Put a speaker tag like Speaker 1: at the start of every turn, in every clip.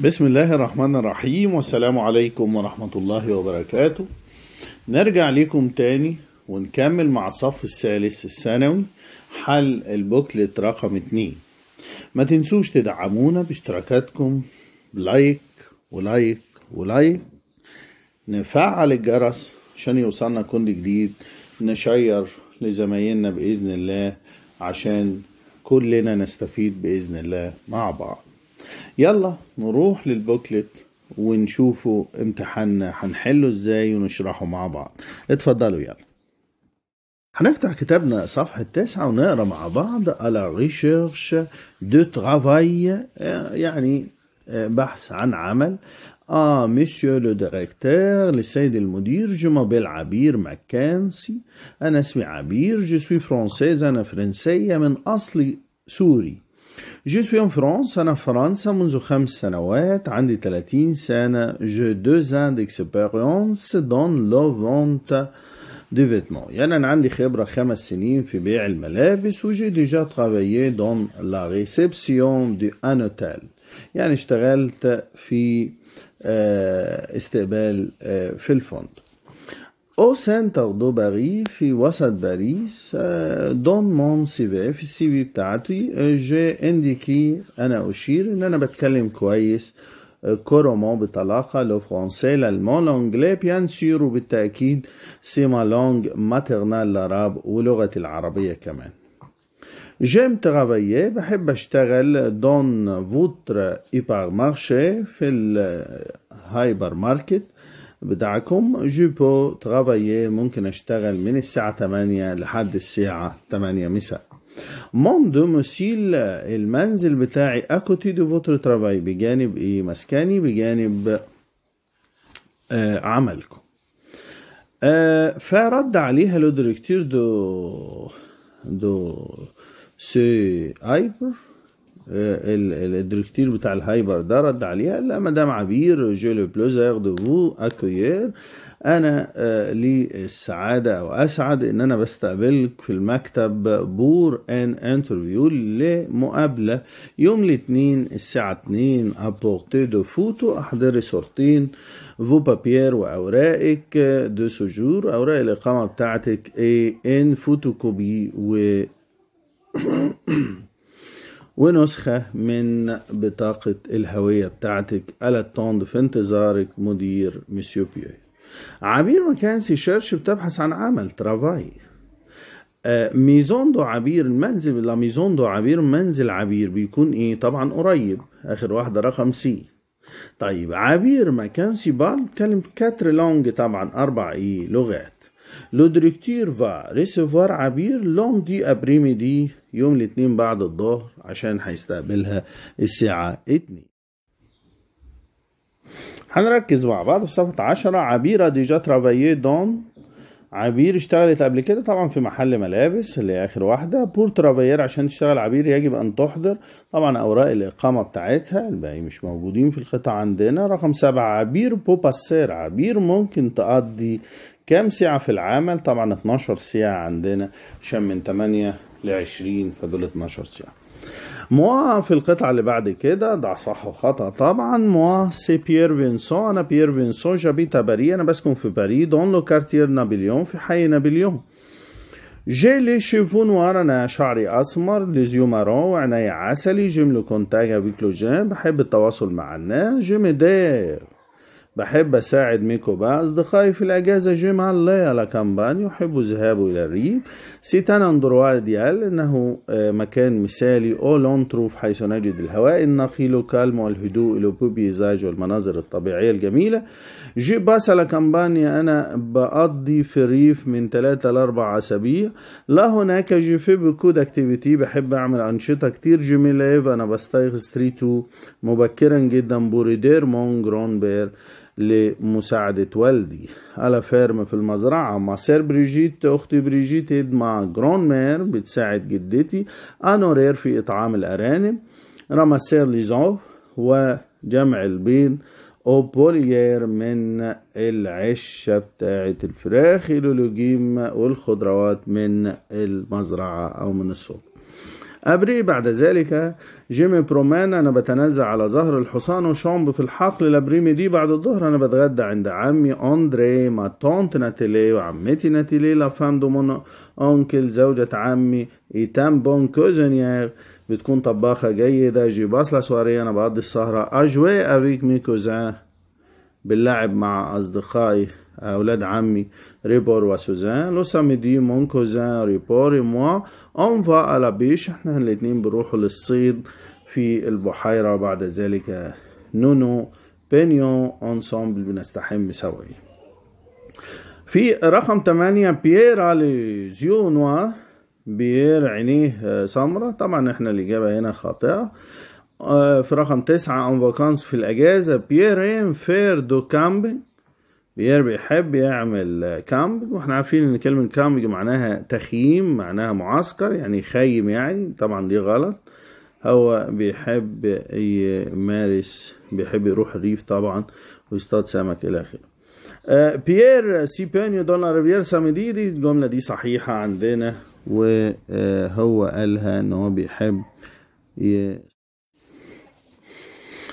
Speaker 1: بسم الله الرحمن الرحيم والسلام عليكم ورحمة الله وبركاته نرجع لكم تاني ونكمل مع الصف الثالث الثانوي حل البوكلت رقم اتنين ما تنسوش تدعمونا باشتراكاتكم لايك ولايك ولايك نفعل الجرس عشان يوصلنا كل جديد نشير لزمايلنا بإذن الله عشان كلنا نستفيد بإذن الله مع بعض يلا نروح للبوكلت ونشوفوا امتحاننا هنحله ازاي ونشرحه مع بعض اتفضلوا يلا هنفتح كتابنا صفحة تسعة ونقرا مع بعض على ريشيرش دو ترافاي يعني بحث عن عمل آه مسيو لو ديريكتور للسيد المدير جو مابيل عبير مكانسي أنا اسمي عبير جو سوي فرونسيز أنا فرنسية من أصلي سوري Je suis en France, أنا في فرنسا منذ خمس سنوات عندي 30 سنة. جو deux ans d'expérience dans la vente دي فيتمون يعني انا عندي خبره خمس سنين في بيع الملابس وجي ديجا ترافايي دون لا ريسبسيون دو ان اوتيل يعني اشتغلت في آه، استقبال آه، في الفندق au سنتر دو باري في وسط باريس دون مون سي في في السي في بتاعتي جي انديكي انا اشير ان انا بتكلم كويس كورومون بطلاقة لو فرونسي لالمون لانجلي بيان سور وبالتأكيد سي ما لونج ماترنال لاراب ولغتي العربية كمان جيم travailler, بحب أشتغل دون فوتر votre مارشي في الهايبر ماركت بتاعكم جو بو ترافايي ممكن اشتغل من الساعة 8 لحد الساعة 8 مساء مون دوموسيل المنزل بتاعي اكوتي دو فوتر ترافاي بجانب ايه مسكني بجانب آه عملكم آه فرد عليها لو دو دو سي ايبر آه، الديركتير بتاع الهايبر ده رد عليها لا مدام عبير جو لو بلوزير دو فو اكوير انا آه، لي السعاده او اسعد ان انا بستقبلك في المكتب بور ان انترفيو لمقابله يوم الاثنين الساعه 2 ابورتي دو فوتو احضري صورتين فو بابيير واوراقك دو سوجور اوراق الاقامه بتاعتك ايه ان فوتوكوبي و ونسخة من بطاقة الهوية بتاعتك الاتوند في انتظارك مدير مسيو بيوي عبير مكانسي شيرش بتبحث عن عمل ترافاي آه، ميزون دو عبير المنزل لا ميزون دو عبير منزل عبير بيكون ايه طبعا قريب اخر واحدة رقم سي طيب عبير مكانسي بار بتكلم كاتر لونج طبعا اربع ايه لغات لو دريكتير فا ريسيفوار عبير لوم دي ابريمي دي يوم الاثنين بعد الظهر عشان هيستقبلها الساعة اتنين هنركز مع بعض في صفحة 10 عبيرة ديجا ترافايي دون عبير اشتغلت قبل كده طبعا في محل ملابس اللي هي اخر واحده بور ترافير عشان تشتغل عبير يجب ان تحضر طبعا اوراق الاقامه بتاعتها الباقي مش موجودين في القطع عندنا رقم سبعة عبير بوباسير عبير ممكن تقضي كام ساعة في العمل طبعا 12 ساعة عندنا عشان من 8 ل 20 فدول 12 ساعة موا في القطعة اللي بعد كده ده صح وخطأ طبعا موا سي بيير فينسو أنا بيير فينسو جابيت باري أنا بسكن في باري دون لو كارتير نابليون في حي نابليون جي لي شيفو نوار أنا شعري أسمر ليزيو مارون وعناي عسلي جيم لو كونتاك افيك لو جيم بحب التواصل مع الناس جيم دير بحب أساعد ميكو با أصدقائي في الأجازة جيم علي على كامبان يحب الذهاب إلى الريف سيتان أندروا ديال أنه آه، مكان مثالي أو تروف حيث نجد الهواء النقي كالم والهدوء لو بيزاج والمناظر الطبيعية الجميلة جي باس على كامبانيا أنا بقضي في الريف من ثلاثة لأربع أسابيع لا هناك جي في بكود أكتيفيتي بحب أعمل أنشطة كتير جميلة أنا بستيغ ستريتو مبكرا جدا بوريدير مون جرون بير لمساعدة والدي ألا فيرم في المزرعة مع سير بريجيت أختي بريجيت مع جرون مير بتساعد جدتي أنورير في إطعام الأرانب راماسير ليزوف وجمع البيض أو بوليير من العشة بتاعة الفراخ الولوجيم والخضروات من المزرعة أو من السوق أبري بعد ذلك جيمي برومان أنا بتنزع على ظهر الحصان وشامب في الحقل لابريمي دي بعد الظهر أنا بتغدى عند عمي أندري ما تونت ناتيلي وعمتي ناتيلي لافام دو مون أونكل زوجة عمي إيتام بون كوزنيير بتكون طباخة جيدة جي باصلة سوارية أنا بقضي السهرة أجوي أفيك مي كوزان باللعب مع أصدقائي اولاد عمي ريبور وسوزان لو ساميدي مون كوزان ريبور موا اون فا على بيش احنا الاتنين بنروحوا للصيد في البحيرة بعد ذلك نونو بينيو انسامبل بنستحم سوا في رقم 8 بيير لزيو نوار بيير عينيه آه، سمرة طبعا احنا الإجابة هنا خاطئة آه، في رقم تسعة اون فاكانس في الأجازة بيير ان فير دو كامب بيحب يعمل كامب واحنا عارفين ان كلمه كامب معناها تخييم معناها معسكر يعني يخيم يعني طبعا دي غلط هو بيحب يمارس بيحب يروح الريف طبعا ويصطاد سمك الى اخره آه، بيير سيبانيو دونا ريفير ساميديدي الجمله دي صحيحه عندنا وهو قالها ان هو بيحب ي...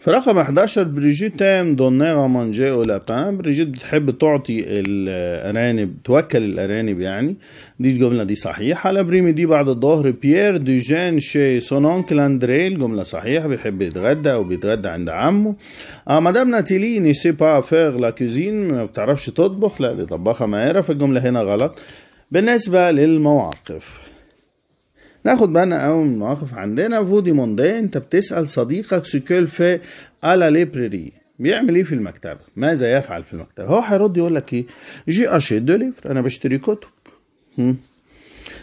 Speaker 1: في رقم 11 بريجيت تام دوني غامانجي او لابان بريجيت بتحب تعطي الارانب توكل الارانب يعني دي الجمله دي صحيحه لابريمي دي بعد الظهر بيير دي جان شي سونونك لاندري الجمله صحيحه بيحب يتغدى او بيتغدى عند عمه آه مدام ني سي با فيغ لا كوزين ما بتعرفش تطبخ لا دي طباخه ماهره فالجمله هنا غلط بالنسبه للمواقف ناخد بالنا قوي من مواقف عندنا فودي موندي انت بتسأل صديقك سيكول في على ليبريري بيعمل ايه في المكتبة ماذا يفعل في المكتبة هو هيرد يقول لك ايه جي اشي دو ليفر انا بشتري كتب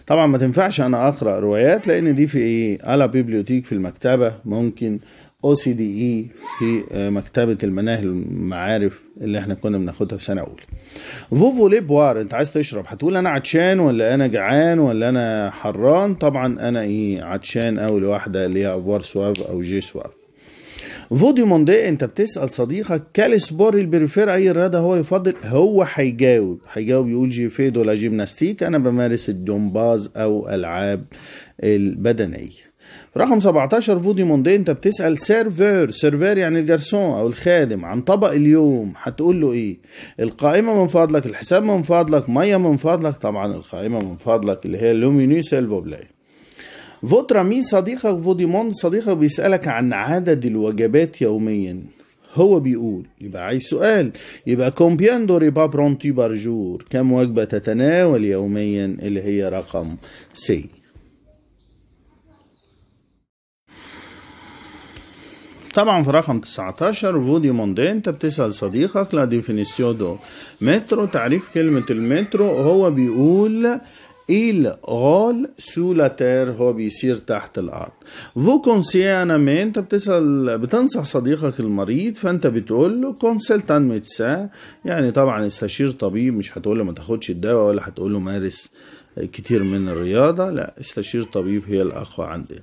Speaker 1: طبعا ما تنفعش انا اقرا روايات لان دي في ايه على بيبليوتيك في المكتبه ممكن او سي دي اي في آه، مكتبه المناهل المعارف اللي احنا كنا بناخدها في سنه اولى فوفو ليه بوار انت عايز تشرب هتقول انا عطشان ولا انا جعان ولا انا حران طبعا انا ايه عطشان اول واحده اللي هي افوار سواف او جي سواف فودي موندي انت بتسال صديقك كالسبور البريفير اي رياضه هو يفضل هو هيجاوب هيجاوب يقول جي فيد ولا جيمناستيك انا بمارس الدومباز او العاب البدنيه رقم 17 فودي موندي انت بتسال سيرفر سيرفر يعني الجرسون او الخادم عن طبق اليوم هتقول له ايه القائمه من فضلك الحساب من فضلك ميه من فضلك طبعا القائمه من فضلك اللي هي لوميني سيلفو بلاي فوترا مي صديقك فوديموند صديقك بيسالك عن عدد الوجبات يوميا هو بيقول يبقى عايز سؤال يبقى كومبيان دو ريبا برونتي بارجور كم وجبه تتناول يوميا اللي هي رقم سي طبعا في رقم 19 فوديو موندي انت بتسأل صديقك لا ديفينيسيو دو مترو تعريف كلمة المترو هو بيقول il غول سو لا تير هو بيسير تحت الارض فو مي انت بتسال بتنصح صديقك المريض فانت بتقول له كونسلتان ميدسان يعني طبعا استشير طبيب مش هتقول له ما تاخدش الدواء ولا هتقول له مارس كتير من الرياضة لا استشير طبيب هي الأقوى عندنا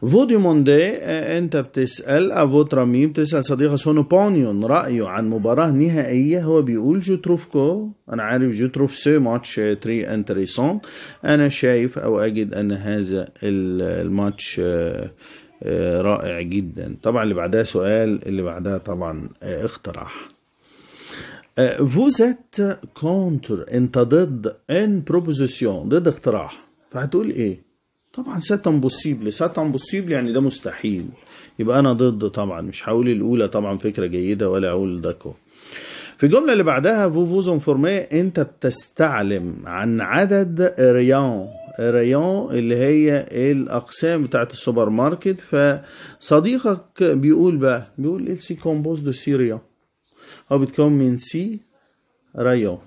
Speaker 1: فودي موندي آه، انت بتسأل افوترا آه، مين بتسأل صديقة سونو بونيون رأيه عن مباراة نهائية هو بيقول جو تروفكو انا عارف جو تروف سي ماتش تري انتريسون انا شايف او اجد ان هذا الماتش آه، رائع جدا طبعا اللي بعدها سؤال اللي بعدها طبعا اقتراح فوز ات كونتر انت ضد ان بروبوزيسيون ضد اقتراح فهتقول ايه طبعا سات امبوسيبل سات امبوسيبل يعني ده مستحيل يبقى انا ضد طبعا مش هقول الاولى طبعا فكره جيده ولا اقول داكو في الجمله اللي بعدها فوفوزون فورمي انت بتستعلم عن عدد ريان ريان اللي هي الاقسام بتاعت السوبر ماركت فصديقك بيقول بقى بيقول ايه سي كومبوز دو سيريا هو بيتكون من سي ريون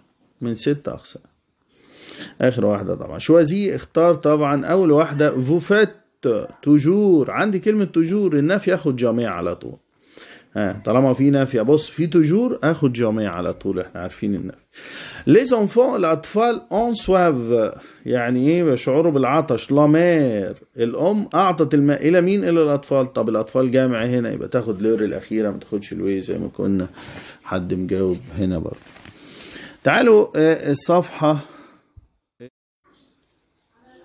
Speaker 1: من ست أقسام آخر واحدة طبعا شوازي اختار طبعا أول واحدة فوفات توجور عندي كلمة توجور النفي ياخد جميع على طول طالما في نافيه بص في توجور اخد جامعه على طول احنا عارفين النفي لي زونفون الاطفال اون سواف يعني ايه بيشعروا بالعطش لا مير الام اعطت الماء الى مين الى الاطفال طب الاطفال جامعه هنا يبقى تاخد لور الاخيره ما تاخدش الوي زي ما كنا حد مجاوب هنا برضه تعالوا آه، الصفحه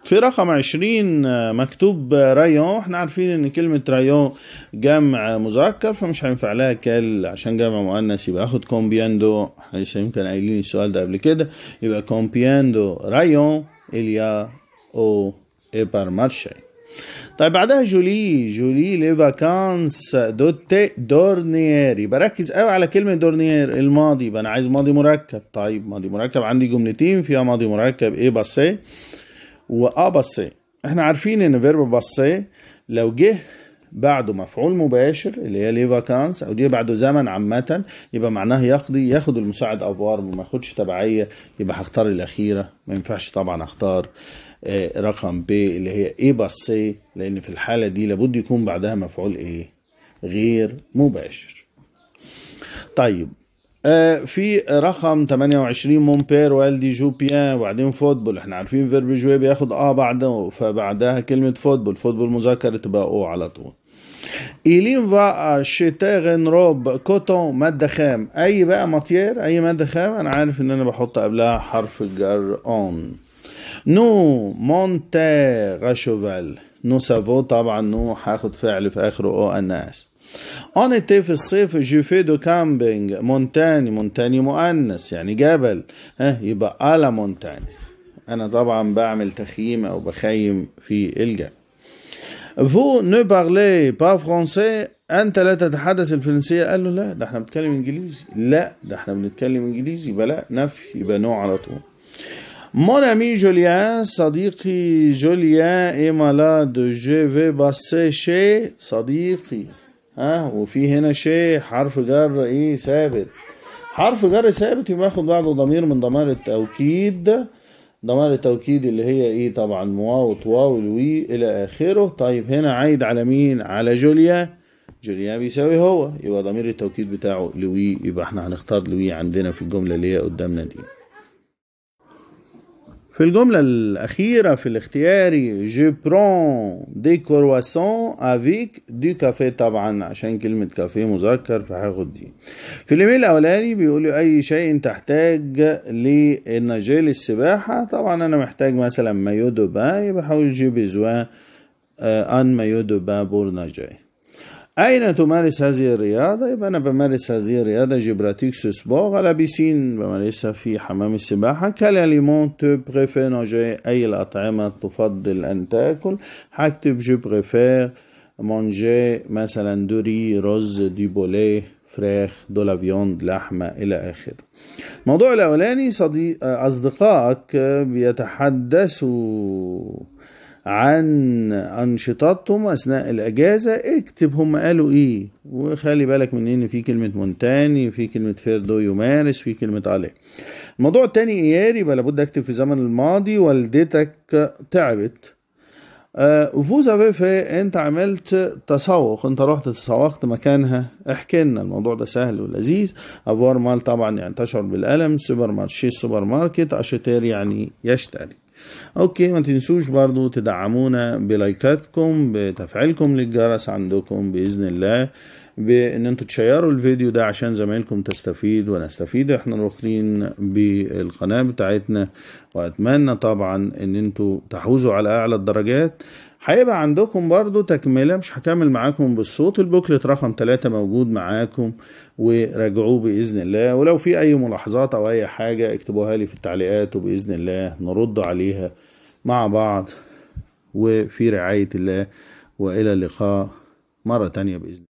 Speaker 1: في رقم عشرين آه، مكتوب رايون احنا عارفين ان كلمة رايون جمع مذكر فمش هينفع لها كال عشان جمع مؤنث يبقى اخد كومبياندو لسه يمكن قايلين السؤال ده قبل كده يبقى كومبياندو رايون اليا او ايبر مارشي طيب بعدها جولي جولي لي فاكانس دوتي دورنيير يبقى ركز قوي على كلمه دورنيير الماضي يبقى انا عايز ماضي مركب طيب ماضي مركب عندي جملتين فيها ماضي مركب ايه بس وآ بصيه احنا عارفين ان فيرب بصي لو جه بعده مفعول مباشر اللي هي لي فاكانس او جه بعده زمن عامه يبقى معناه يقضي ياخد المساعد افوار ما ياخدش تبعيه يبقى هختار الاخيره ما ينفعش طبعا اختار آه، رقم ب اللي هي اي باسي لان في الحاله دي لابد يكون بعدها مفعول ايه غير مباشر طيب آه، في رقم 28 مونبير والدي جو بيان وبعدين فوتبول احنا عارفين فيرب جوي بياخد اه بعده فبعدها كلمة فوتبول فوتبول مذكر تبقى او على طول إيلين فا شيتيرن روب كوتون مادة خام أي بقى ماتير أي مادة خام أنا عارف إن أنا بحط قبلها حرف الجر أون نو مونتي غاشوفال نو سافو طبعا نو هاخد فعل في آخره أو الناس On était في الصيف j'ai fait du camping montagne montagne مؤنث يعني جبل ها يبقى على montagne أنا طبعا بعمل تخييم أو بخيم في الجبل Vous ne parlez pas français أنت لا تتحدث الفرنسية قال له لا ده احنا بنتكلم إنجليزي لا ده احنا بنتكلم إنجليزي يبقى لا نفي يبقى نو على طول Mon ami Julien, صديقي جوليان est malade. Je vais passer chez صديقي ها أه؟ وفي هنا شيء حرف جر ايه ثابت حرف جر ثابت يبقى ياخد بعده ضمير من ضمائر التوكيد ضمائر التوكيد اللي هي ايه طبعا موا وطوا والوي الى اخره طيب هنا عايد على مين على جوليا جوليا بيساوي هو يبقى ضمير التوكيد بتاعه لوي يبقى احنا هنختار لوي عندنا في الجمله اللي هي قدامنا دي في الجملة الأخيرة في الاختياري je prends des croissants avec du café طبعا عشان كلمة كافيه مذكر فهاخد دي في الإيميل الأولاني بيقول أي شيء تحتاج للنجيل السباحة طبعا أنا محتاج مثلا مايو دو با يبقى هقول je besoin ان مايو دو با بور نجيل أين تمارس هذه الرياضة؟ يبقى أنا بمارس هذه الرياضة جبراتيك سبور على بيسين بمارسها في حمام السباحة كالاليمون تو بريفير نوجي أي الأطعمة تفضل أن تأكل هكتب جو بريفير مونجي مثلا دوري رز دي بولي فراخ دولا فيوند لحمة إلى آخره الموضوع الأولاني صديق أصدقائك بيتحدثوا عن أنشطتهم أثناء الأجازة اكتب هم قالوا إيه وخلي بالك من إن في كلمة مونتاني في كلمة فيردو يمارس في كلمة عليه الموضوع التاني إياري بل بد أكتب في زمن الماضي والدتك تعبت فوز آه، في انت عملت تسوق انت رحت تسوقت مكانها احكي لنا الموضوع ده سهل ولذيذ افوار مال طبعا يعني تشعر بالالم سوبر مارشي سوبر ماركت اشتري يعني يشتري اوكي ما تنسوش برضو تدعمونا بلايكاتكم بتفعيلكم للجرس عندكم باذن الله بان انتم تشيروا الفيديو ده عشان زمايلكم تستفيد ونستفيد احنا الاخرين بالقناه بتاعتنا واتمنى طبعا ان انتم تحوزوا على اعلى الدرجات هيبقى عندكم برضو تكملة مش هكمل معاكم بالصوت البوكلت رقم ثلاثة موجود معاكم وراجعوه بإذن الله ولو في أي ملاحظات أو أي حاجة اكتبوها لي في التعليقات وبإذن الله نرد عليها مع بعض وفي رعاية الله وإلى اللقاء مرة تانية بإذن الله